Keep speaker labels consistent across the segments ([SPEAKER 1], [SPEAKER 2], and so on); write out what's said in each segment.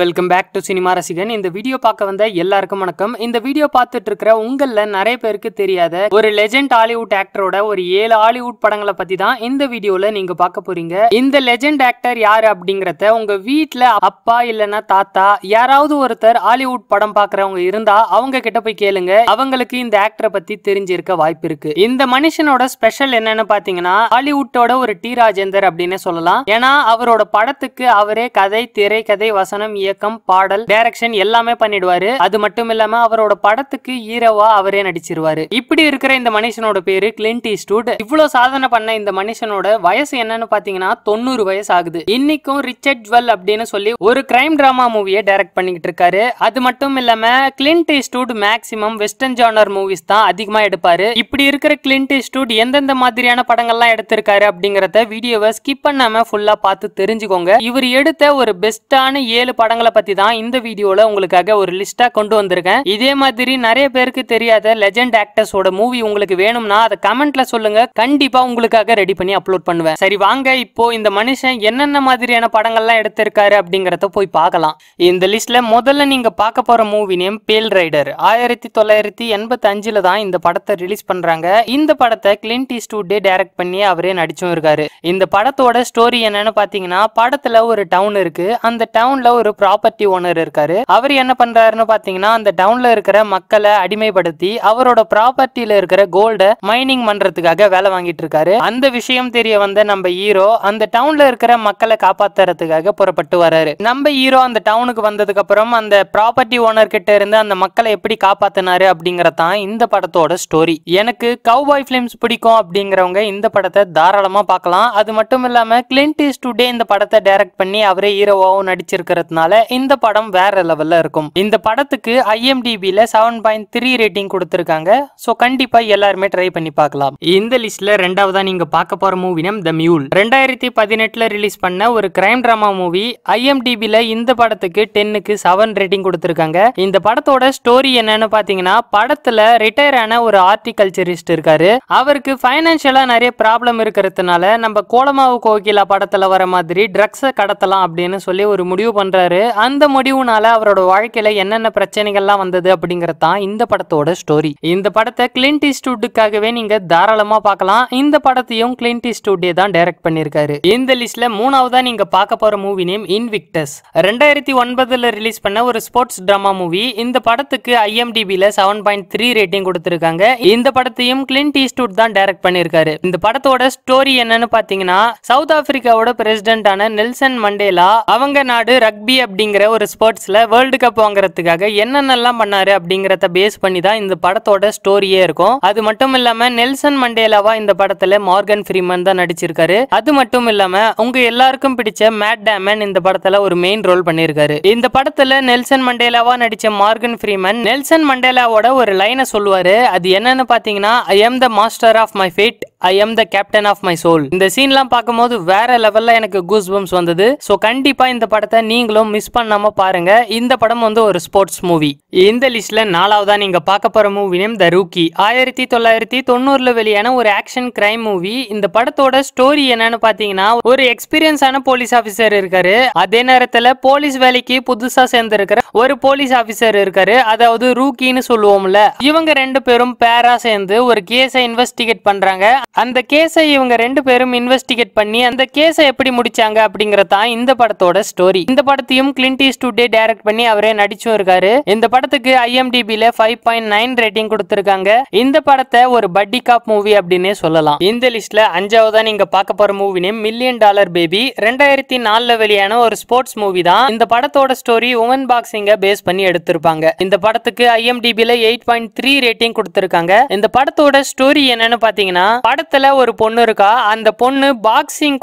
[SPEAKER 1] welcome back to cinema ரசிகன் இந்த video பார்க்க வந்த எல்லாருக்கும் வணக்கம் இந்த வீடியோ பார்த்துட்டு இருக்கிற உங்களில் நிறைய பேருக்கு தெரியாத ஒரு லெஜெண்ட் ஹாலிவுட் ஆக்டரோட ஒரு ஏழு ஹாலிவுட் படங்களை பத்தி தான் இந்த வீடியோல நீங்க பார்க்க போறீங்க இந்த லெஜெண்ட் ஆக்டர் யாரு அப்படிங்கறத உங்க வீட்டில் அப்பா இல்லைன்னா தாத்தா யாராவது ஒருத்தர் ஹாலிவுட் படம் பாக்குறவங்க இருந்தா அவங்க கிட்ட போய் கேளுங்க அவங்களுக்கு இந்த ஆக்டரை பத்தி தெரிஞ்சிருக்க வாய்ப்பு இருக்கு இந்த மனுஷனோட ஸ்பெஷல் என்னன்னு பாத்தீங்கன்னா ஹாலிவுட்டோட ஒரு டி ராஜேந்தர் அப்படின்னு சொல்லலாம் ஏன்னா அவரோட படத்துக்கு அவரே கதை திரைக்கதை வசனம் இயக்கம் பாடல் டைரக்ஷன் எல்லாமே பண்ணிடுவாரு அது மட்டும் இல்லாம அவரோட படத்துக்கு ஹீரோவா அவரே நடிச்சிருவாரு இப்படி இருக்கிற இந்த மனுஷனோட பேரு கிளின்ட் ஈஸ்டூட் இவ்வளவு சாதனை பண்ண இந்த மனுஷனோட வயசு என்னன்னு பாத்தீங்கன்னா தொண்ணூறு வயசு ஆகுது இன்னைக்கும் ரிச்சர்ட் ஜுவல் அப்படின்னு சொல்லி ஒரு கிரைம் டிராமா மூவியை டைரக்ட் பண்ணிக்கிட்டு இருக்காரு அது மட்டும் இல்லாம Clint Eastwood maximum western genre movies தான் அதிகமா எடுப்பாரு இப்படி இருக்கிற கிளின்ட் ஈஸ்டூட் எந்தெந்த மாதிரியான படங்கள்லாம் எடுத்திருக்காரு அப்படிங்கறத வீடியோவை ஸ்கிப் பண்ணாம ஃபுல்லா பார்த்து தெரிஞ்சுக்கோங்க இவர் எடுத்த ஒரு பெஸ்டான ஏழு படங்களை பற்றி தான் இந்த வீடியோவில் உங்களுக்காக ஒரு லிஸ்ட்டாக கொண்டு வந்திருக்கேன் இதே மாதிரி நிறைய பேருக்கு தெரியாத லெஜண்ட் ஆக்டர்ஸோட மூவி உங்களுக்கு வேணும்னா அதை கமெண்ட்ல சொல்லுங்க கண்டிப்பாக உங்களுக்காக ரெடி பண்ணி அப்லோட் பண்ணுவேன் சரி வாங்க இப்போ இந்த மனுஷன் என்னென்ன மாதிரியான படங்கள்லாம் எடுத்திருக்காரு அப்படிங்கிறத போய் பார்க்கலாம் இந்த லிஸ்ட்ல முதல்ல நீங்க பார்க்க போற மூவி நேம் பேல் ரைடர் ஆயிரத்தி தொள்ளாயிரத்தி எண்பத்தி அஞ்சுல தான் இந்த படத்தை ரிலீஸ் பண்றாங்க இந்த படத்தை கிளின்ட் ஸ்டூடே டைரக்ட் பண்ணி அவரே நடிச்சும் இருக்காரு இந்த படத்தோட ஸ்டோரி என்னன்னு பாத்தீங்கன்னா படத்துல ஒரு டவுன் இருக்கு அந்த டவுன்ல ஒரு ப்ராப்பர்ட்டி ஓனர் இருக்காரு அவர் என்ன பண்றாருன்னு பாத்தீங்கன்னா அந்த டவுன்ல இருக்கிற மக்களை அடிமைப்படுத்தி அவரோட ப்ராப்பர்ட்டியில இருக்கிற கோல்ட மைனிங் பண்றதுக்காக வேலை வாங்கிட்டு இருக்காரு அந்த விஷயம் தெரிய வந்த நம்ம ஹீரோ அந்த டவுன்ல இருக்கிற மக்களை காப்பாத்துறதுக்காக புறப்பட்டு வர்றாரு நம்ம ஹீரோ அந்த டவுனுக்கு வந்ததுக்கு அப்புறம் அந்த ப்ராப்பர்ட்டி ஓனர் கிட்ட இருந்து அந்த மக்களை எப்படி காப்பாத்தினாரு அப்படிங்கறதான் இந்த படத்தோட ஸ்டோரி எனக்கு பாய் பிலிம்ஸ் பிடிக்கும் அப்படிங்கிறவங்க இந்த படத்தை தாராளமா பார்க்கலாம் அது மட்டும் இல்லாம கிளின்ட் டுடே இந்த படத்தை டைரக்ட் பண்ணி அவரே ஹீரோவாகவும் நடிச்சிருக்கிறதுனால இருக்கிறதுனால இந்த படம் வேற லெவல்ல இருக்கும் இந்த படத்துக்கு ஐஎம்டிபில செவன் பாயிண்ட் த்ரீ ரேட்டிங் கொடுத்துருக்காங்க சோ கண்டிப்பா எல்லாருமே ட்ரை பண்ணி பார்க்கலாம் இந்த லிஸ்ட்ல ரெண்டாவதா நீங்க பார்க்க போற மூவி நம் த மியூல் ரெண்டாயிரத்தி பதினெட்டுல ரிலீஸ் பண்ண ஒரு கிரைம் டிராமா மூவி ஐஎம்டிபியில இந்த படத்துக்கு டென்னுக்கு செவன் ரேட்டிங் கொடுத்துருக்காங்க இந்த படத்தோட ஸ்டோரி என்னன்னு பாத்தீங்கன்னா படத்துல ரிட்டையர் ஆன ஒரு ஆர்டிகல்ச்சரிஸ்ட் இருக்காரு அவருக்கு பைனான்சியலா நிறைய ப்ராப்ளம் இருக்கிறதுனால நம்ம கோலமாவு கோகிலா படத்துல வர மாதிரி ட்ரக்ஸை கடத்தலாம் அப்படின்னு சொல்லி ஒரு முடிவு பண்றாரு இருந்திருப்பாரு அந்த முடிவுனால அவரோட வாழ்க்கையில என்னென்ன பிரச்சனைகள்லாம் வந்தது அப்படிங்கிறது தான் இந்த படத்தோட ஸ்டோரி இந்த படத்தை கிளின்ட் ஈஸ்ட்வுட்டுக்காகவே நீங்க தாராளமா பார்க்கலாம் இந்த படத்தையும் கிளின்ட் ஈஸ்ட்வுட்டே தான் டைரக்ட் பண்ணிருக்காரு இந்த லிஸ்ட்ல மூணாவதா நீங்க பார்க்க போற மூவி நேம் இன்விக்டஸ் ரெண்டாயிரத்தி ஒன்பதுல ரிலீஸ் பண்ண ஒரு ஸ்போர்ட்ஸ் டிராமா மூவி இந்த படத்துக்கு ஐஎம்டிபில செவன் பாயிண்ட் த்ரீ ரேட்டிங் கொடுத்திருக்காங்க இந்த படத்தையும் கிளின்ட் ஈஸ்ட்வுட் தான் டைரக்ட் பண்ணிருக்காரு இந்த படத்தோட ஸ்டோரி என்னன்னு பாத்தீங்கன்னா சவுத் ஆப்பிரிக்காவோட ஆன நெல்சன் மண்டேலா அவங்க நாடு ரக்பியை அப்படிங்கிற ஒரு ஸ்போர்ட்ஸில் வேர்ல்டு கப் வாங்குறதுக்காக என்னென்னலாம் பண்ணாரு அப்படிங்கிறத பேஸ் பண்ணி தான் இந்த படத்தோட ஸ்டோரியே இருக்கும் அது மட்டும் இல்லாம நெல்சன் மண்டேலாவா இந்த படத்துல மார்கன் ஃப்ரீமன் தான் நடிச்சிருக்காரு அது மட்டும் இல்லாம உங்க எல்லாருக்கும் பிடிச்ச மேட் டேமன் இந்த படத்துல ஒரு மெயின் ரோல் பண்ணியிருக்காரு இந்த படத்துல நெல்சன் மண்டேலாவா நடிச்ச மார்கன் ஃப்ரீமன் நெல்சன் மண்டேலாவோட ஒரு லைனை சொல்லுவாரு அது என்னன்னு பாத்தீங்கன்னா I am the master of my fate I am the captain of my soul இந்த சீன்லாம் பார்க்கும்போது வேற லெவல்ல எனக்கு கூஸ் பம்ஸ் வந்தது ஸோ கண்டிப்பா இந்த படத்தை நீங்களும் மிஸ் பண்ணாம பாருங்க இந்த படம் வந்து ஒரு ஸ்போர்ட்ஸ் மூவி இந்த லிஸ்ட்ல நாலாவதா நீங்க பார்க்க போற மூவி நேம் த ரூக்கி ஆயிரத்தி தொள்ளாயிரத்தி தொண்ணூறுல வெளியான ஒரு ஆக்ஷன் கிரைம் மூவி இந்த படத்தோட ஸ்டோரி என்னன்னு பாத்தீங்கன்னா ஒரு எக்ஸ்பீரியன்ஸான போலீஸ் ஆஃபீஸர் இருக்காரு அதே நேரத்துல போலீஸ் வேலைக்கு புதுசா சேர்ந்திருக்கிற ஒரு போலீஸ் ஆஃபீஸர் இருக்காரு அதாவது ரூக்கின்னு சொல்லுவோம்ல இவங்க ரெண்டு பேரும் பேரா சேர்ந்து ஒரு கேஸை இன்வெஸ்டிகேட் பண்றாங்க அந்த கேஸை இவங்க ரெண்டு பேரும் இன்வெஸ்டிகேட் பண்ணி அந்த கேஸை எப்படி முடிச்சாங்க அப்படிங்கறது தான் இந்த படத்தோட ஸ்டோரி இந்த படத்தையும் கிளின்டி ஸ்டூடே டைரக்ட் பண்ணி அவரே நடிச்சும் இருக்காரு இந்த படத்துக்கு ஐஎம்டிபில ஃபைவ் பாயிண்ட் நைன் ரேட்டிங் கொடுத்திருக்காங்க இந்த படத்தை ஒரு பட்டி காப் மூவி அப்படின்னே சொல்லலாம் இந்த லிஸ்ட்ல அஞ்சாவதா நீங்க பார்க்க போற movie name Million Dollar Baby ரெண்டாயிரத்தி நாலுல வெளியான ஒரு ஸ்போர்ட்ஸ் மூவி தான் இந்த படத்தோட ஸ்டோரி உமன் பாக்ஸிங்க பேஸ் பண்ணி எடுத்திருப்பாங்க இந்த படத்துக்கு ஐஎம்டிபில எயிட் பாயிண்ட் த்ரீ ரேட்டிங் கொடுத்திருக்காங்க இந்த படத்தோட ஸ்டோரி என்னன்னு பாத்தீங்கன்னா இடத்துல ஒரு பொண்ணு இருக்கா அந்த பொண்ணு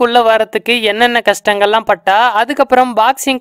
[SPEAKER 1] குள்ள வரத்துக்கு என்னென்ன கஷ்டங்கள்லாம் பட்டா அதுக்கப்புறம்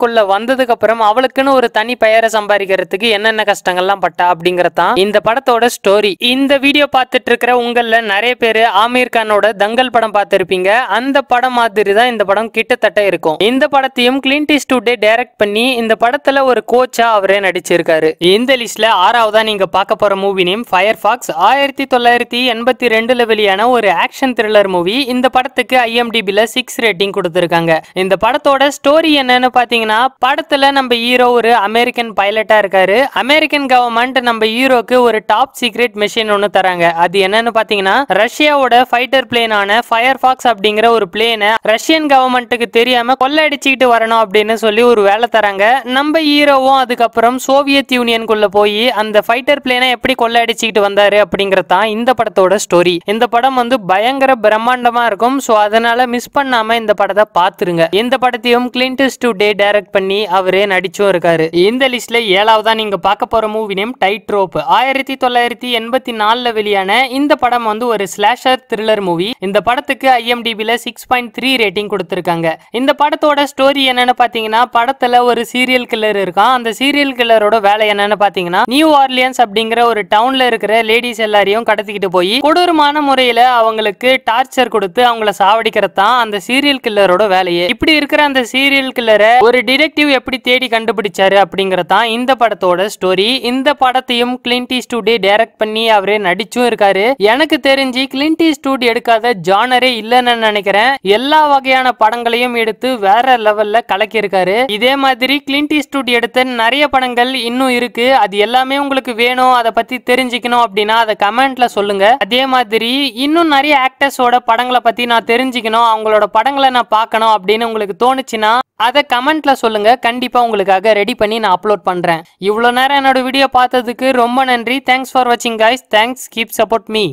[SPEAKER 1] குள்ள வந்ததுக்கு அப்புறம் அவளுக்குன்னு ஒரு தனி பெயரை சம்பாதிக்கிறதுக்கு என்னென்ன கஷ்டங்கள்லாம் பட்டா அப்படிங்கறதான் இந்த படத்தோட ஸ்டோரி இந்த வீடியோ பார்த்துட்டு இருக்கிற உங்கள நிறைய பேர் ஆமீர் கானோட தங்கல் படம் பார்த்திருப்பீங்க அந்த படம் மாதிரி தான் இந்த படம் கிட்டத்தட்ட இருக்கும் இந்த படத்தையும் கிளின்ட் ஈஸ்டூட்டே டைரக்ட் பண்ணி இந்த படத்துல ஒரு கோச்சா அவரே நடிச்சிருக்காரு இந்த லிஸ்ட்ல ஆறாவதா நீங்க பார்க்க போற மூவி நேம் ஃபயர் ஃபாக்ஸ் ஆயிரத்தி தொள்ளாயிரத்தி எண்பத்தி ரெண்டுல வெளியான ஒரு ஒரு ஆக்ஷன் த்ரில்லர் மூவி இந்த படத்துக்கு ஐஎம்டிபியில் சிக்ஸ் ரேட்டிங் கொடுத்துருக்காங்க இந்த படத்தோட ஸ்டோரி என்னன்னு பாத்தீங்கன்னா படத்துல நம்ம ஹீரோ ஒரு அமெரிக்கன் பைலட்டா இருக்காரு அமெரிக்கன் கவர்மெண்ட் நம்ம ஹீரோக்கு ஒரு டாப் சீக்ரெட் மிஷின் ஒன்று தராங்க அது என்னன்னு பாத்தீங்கன்னா ரஷ்யாவோட ஃபைட்டர் பிளேனான ஃபயர் ஃபாக்ஸ் அப்படிங்கிற ஒரு பிளேனை ரஷ்யன் கவர்மெண்ட்டுக்கு தெரியாம கொள்ளடிச்சுக்கிட்டு வரணும் அப்படின்னு சொல்லி ஒரு வேலை தராங்க நம்ம ஹீரோவும் அதுக்கப்புறம் சோவியத் யூனியனுக்குள்ள போய் அந்த ஃபைட்டர் பிளேனை எப்படி கொள்ளடிச்சுக்கிட்டு வந்தாரு அப்படிங்கறதான் இந்த படத்தோட ஸ்டோரி இந்த படம் வந்து வந்து பயங்கர பிரம்மாண்டமா இருக்கும் ஸோ அதனால மிஸ் பண்ணாம இந்த படத்தை பாத்துருங்க இந்த படத்தையும் கிளின்டஸ் டு டே டைரக்ட் பண்ணி அவரே நடிச்சும் இருக்காரு இந்த லிஸ்ட்ல ஏழாவதா நீங்க பார்க்க போற மூவி நேம் டைட் ரோப் ஆயிரத்தி தொள்ளாயிரத்தி எண்பத்தி நாலுல வெளியான இந்த படம் வந்து ஒரு ஸ்லாஷர் த்ரில்லர் மூவி இந்த படத்துக்கு ஐஎம்டிபில சிக்ஸ் பாயிண்ட் த்ரீ ரேட்டிங் கொடுத்துருக்காங்க இந்த படத்தோட ஸ்டோரி என்னன்னு பாத்தீங்கன்னா படத்துல ஒரு சீரியல் கில்லர் இருக்கான் அந்த சீரியல் கில்லரோட வேலை என்னன்னு பாத்தீங்கன்னா நியூ ஆர்லியன்ஸ் அப்படிங்கிற ஒரு டவுன்ல இருக்கிற லேடிஸ் எல்லாரையும் கடத்திக்கிட்டு போய் கொடூரமான முறையில அவங்களுக்கு டார்ச்சர் கொடுத்து அவங்கள சாவடிக்கிறது அந்த சீரியல் கில்லரோட வேலையே இப்படி இருக்கிற அந்த சீரியல் கில்லரை ஒரு டிடெக்டிவ் எப்படி தேடி கண்டுபிடிச்சாரு அப்படிங்கறது இந்த படத்தோட ஸ்டோரி இந்த படத்தையும் கிளின்டி ஸ்டூடி டைரக்ட் பண்ணி அவரே நடிச்சும் இருக்காரு எனக்கு தெரிஞ்சு கிளின்டி ஸ்டூடி எடுக்காத ஜானரே இல்லைன்னு நினைக்கிறேன் எல்லா வகையான படங்களையும் எடுத்து வேற லெவல்ல கலக்கி இருக்காரு இதே மாதிரி கிளின்டி ஸ்டூடி எடுத்த நிறைய படங்கள் இன்னும் இருக்கு அது எல்லாமே உங்களுக்கு வேணும் அதை பத்தி தெரிஞ்சுக்கணும் அப்படின்னா அதை கமெண்ட்ல சொல்லுங்க அதே மாதிரி இன்னும் நிறைய ஆக்டர்ஸோட படங்களை பற்றி நான் தெரிஞ்சுக்கணும் அவங்களோட படங்களை நான் பார்க்கணும் அப்படின்னு உங்களுக்கு தோணுச்சுன்னா அதை கமெண்ட்ல சொல்லுங்க கண்டிப்பாக உங்களுக்காக ரெடி பண்ணி நான் அப்லோட் பண்றேன் இவ்வளோ நேரம் என்னோட வீடியோ பார்த்ததுக்கு ரொம்ப நன்றி தேங்க்ஸ் ஃபார் வாட்சிங் guys thanks keep support me